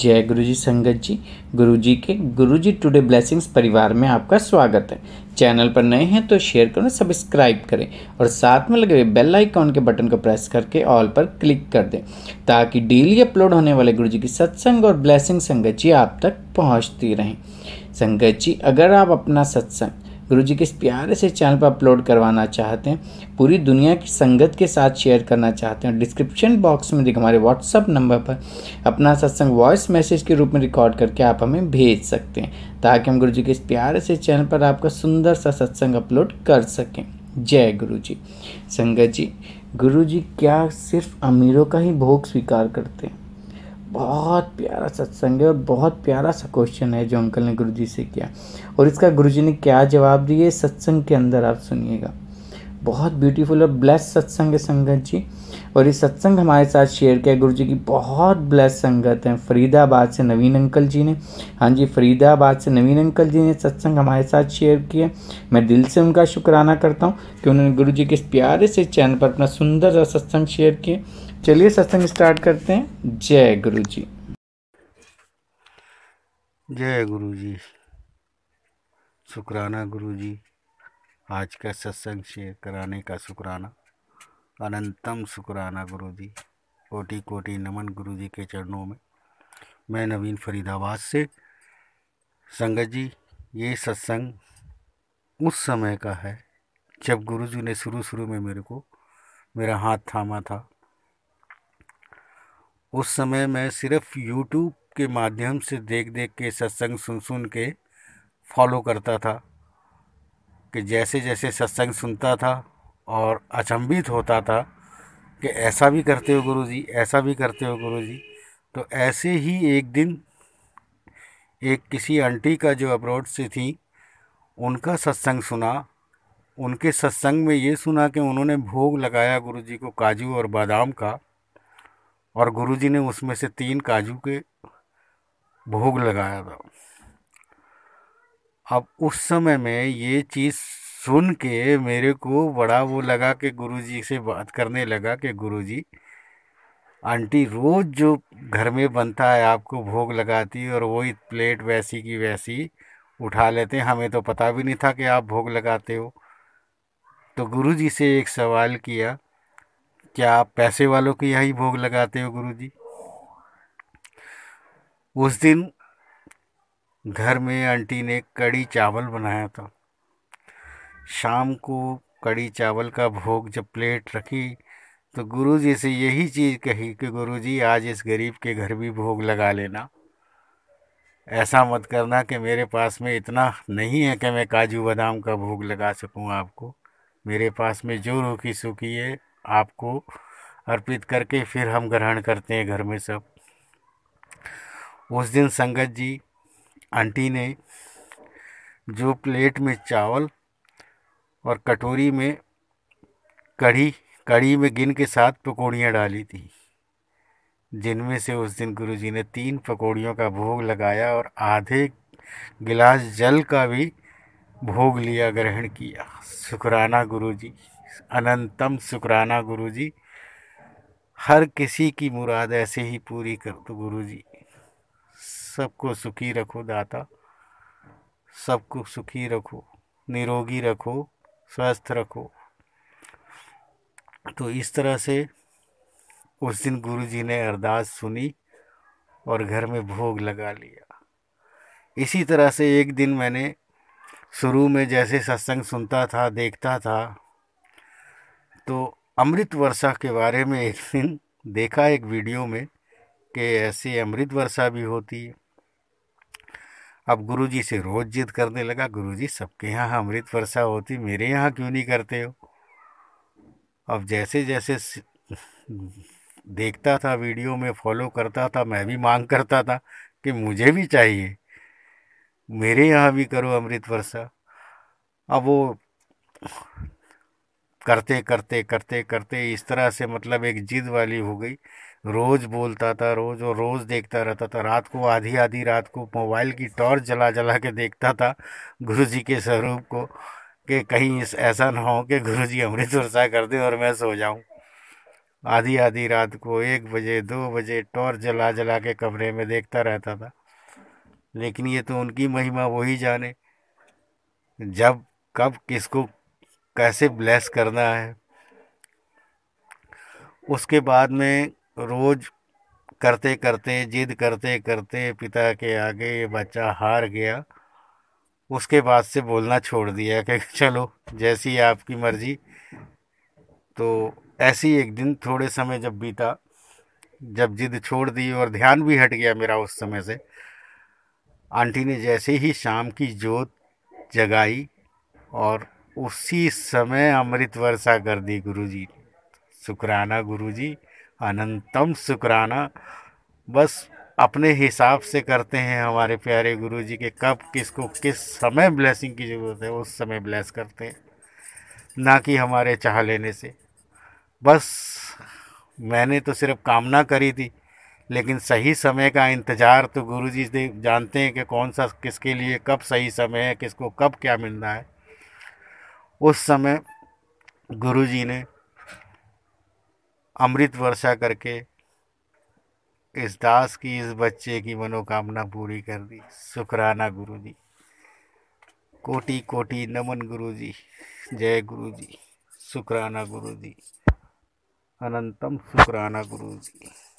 जय गुरु जी संगत जी गुरु जी के गुरु जी टुडे ब्लेसिंग्स परिवार में आपका स्वागत है चैनल पर नए हैं तो शेयर करें सब्सक्राइब करें और साथ में लगे हुए बेल आइकॉन के बटन को प्रेस करके ऑल पर क्लिक कर दें ताकि डेली अपलोड होने वाले गुरु जी की सत्संग और ब्लेसिंग संगत जी आप तक पहुँचती रहें संगत जी अगर आप अपना सत्संग गुरु जी के इस प्यारे से चैनल पर अपलोड करवाना चाहते हैं पूरी दुनिया की संगत के साथ शेयर करना चाहते हैं डिस्क्रिप्शन बॉक्स में हमारे व्हाट्सअप नंबर पर अपना सत्संग वॉइस मैसेज के रूप में रिकॉर्ड करके आप हमें भेज सकते हैं ताकि हम गुरु जी के इस प्यारे से चैनल पर आपका सुंदर सा सत्संग अपलोड कर सकें जय गुरु जी संगत जी गुरु जी क्या सिर्फ अमीरों का ही भोग स्वीकार करते हैं बहुत प्यारा सत्संग है और बहुत प्यारा सा क्वेश्चन है जो अंकल ने गुरुजी से किया और इसका गुरुजी ने क्या जवाब दिए सत्संग के अंदर आप सुनिएगा बहुत ब्यूटीफुल और ब्लेस सत्संग है संगत जी और ये सत्संग हमारे साथ शेयर किया गुरु जी की बहुत ब्लेस संगत है फरीदाबाद से नवीन अंकल जी ने हाँ जी फरीदाबाद से नवीन अंकल जी ने सत्संग हमारे साथ शेयर किया मैं दिल से उनका शुक्राना करता हूँ कि उन्होंने गुरु जी के इस प्यारे से चैनल पर अपना सुंदर सा सत्संग शेयर किया चलिए सत्संग स्टार्ट करते हैं जय गुरु जी जय गुरु जी शुक्राना गुरु जी आज का सत्संग शेयर कराने का शुक्राना अनंतम शुक्राना गुरु जी कोटि कोटि नमन गुरु जी के चरणों में मैं नवीन फरीदाबाद से संगत जी ये सत्संग उस समय का है जब गुरु जी ने शुरू शुरू में मेरे को मेरा हाथ थामा था उस समय मैं सिर्फ यूट्यूब के माध्यम से देख देख के सत्संग सुन सुन के फॉलो करता था कि जैसे जैसे सत्संग सुनता था और अचंभित होता था कि ऐसा भी करते हो गुरुजी ऐसा भी करते हो गुरुजी तो ऐसे ही एक दिन एक किसी आंटी का जो अब्रोड से थी उनका सत्संग सुना उनके सत्संग में ये सुना कि उन्होंने भोग लगाया गुरुजी को काजू और बादाम का और गुरुजी ने उसमें से तीन काजू के भोग लगाया था अब उस समय में ये चीज़ सुन के मेरे को बड़ा वो लगा कि गुरुजी से बात करने लगा कि गुरुजी आंटी रोज़ जो घर में बनता है आपको भोग लगाती और वही प्लेट वैसी की वैसी उठा लेते हैं हमें तो पता भी नहीं था कि आप भोग लगाते हो तो गुरुजी से एक सवाल किया क्या आप पैसे वालों के यहाँ ही भोग लगाते हो गुरुजी उस दिन घर में आंटी ने कड़ी चावल बनाया था शाम को कड़ी चावल का भोग जब प्लेट रखी तो गुरुजी से यही चीज़ कही कि गुरुजी आज इस गरीब के घर भी भोग लगा लेना ऐसा मत करना कि मेरे पास में इतना नहीं है कि मैं काजू बादाम का भोग लगा सकूं आपको मेरे पास में जो रोकी सूखी है आपको अर्पित करके फिर हम ग्रहण करते हैं घर में सब उस दिन संगत जी आंटी ने जो प्लेट में चावल और कटोरी में कढ़ी कढ़ी में गिन के सात पकौड़ियाँ डाली थी जिनमें से उस दिन गुरु जी ने तीन पकौड़ियों का भोग लगाया और आधे गिलास जल का भी भोग लिया ग्रहण किया शुक्राना गुरु जी अनंतम शुक्राना गुरु जी हर किसी की मुराद ऐसे ही पूरी कर दो गुरु जी सबको सुखी रखो दाता सबको सुखी रखो निरोगी रखो स्वस्थ रखो तो इस तरह से उस दिन गुरु जी ने अरदास सुनी और घर में भोग लगा लिया इसी तरह से एक दिन मैंने शुरू में जैसे सत्संग सुनता था देखता था तो अमृत वर्षा के बारे में एक दिन देखा एक वीडियो में कि ऐसे अमृत वर्षा भी होती है अब गुरुजी से रोज़ जिद करने लगा गुरुजी सबके यहाँ अमृत वर्षा होती मेरे यहाँ क्यों नहीं करते हो अब जैसे जैसे देखता था वीडियो में फॉलो करता था मैं भी मांग करता था कि मुझे भी चाहिए मेरे यहाँ भी करो अमृत वर्षा अब वो करते करते करते करते इस तरह से मतलब एक जिद वाली हो गई रोज़ बोलता था रोज़ और रोज़ देखता रहता था रात को आधी आधी रात को मोबाइल की टॉर्च जला जला के देखता था गुरु जी के स्वरूप को कि कहीं इस ऐसा ना हो कि गुरु जी अमृत वर्षा कर दें और मैं सो जाऊं आधी आधी रात को एक बजे दो बजे टॉर्च जला जला के कमरे में देखता रहता था लेकिन ये तो उनकी महिमा वही जाने जब कब किसको कैसे ब्लेस करना है उसके बाद में रोज़ करते करते जिद करते करते पिता के आगे ये बच्चा हार गया उसके बाद से बोलना छोड़ दिया कि चलो जैसी आपकी मर्ज़ी तो ऐसे ही एक दिन थोड़े समय जब बीता जब जिद छोड़ दी और ध्यान भी हट गया मेरा उस समय से आंटी ने जैसे ही शाम की जोत जगाई और उसी समय अमृत वर्षा कर दी गुरु जी शुक्राना गुरु जी अनंतम शुकराना बस अपने हिसाब से करते हैं हमारे प्यारे गुरु जी के कब किसको किस समय ब्लेसिंग की ज़रूरत है उस समय ब्लेस करते हैं ना कि हमारे चाह लेने से बस मैंने तो सिर्फ कामना करी थी लेकिन सही समय का इंतज़ार तो गुरु जी जानते हैं कि कौन सा किसके लिए कब सही समय है किसको कब क्या मिलना है उस समय गुरु जी ने अमृत वर्षा करके इस दास की इस बच्चे की मनोकामना पूरी कर दी शुक्राना गुरु जी कोटि कोटि नमन गुरु जी जय गुरु जी शुक्राना गुरु जी अनंतम शुक्राना गुरु जी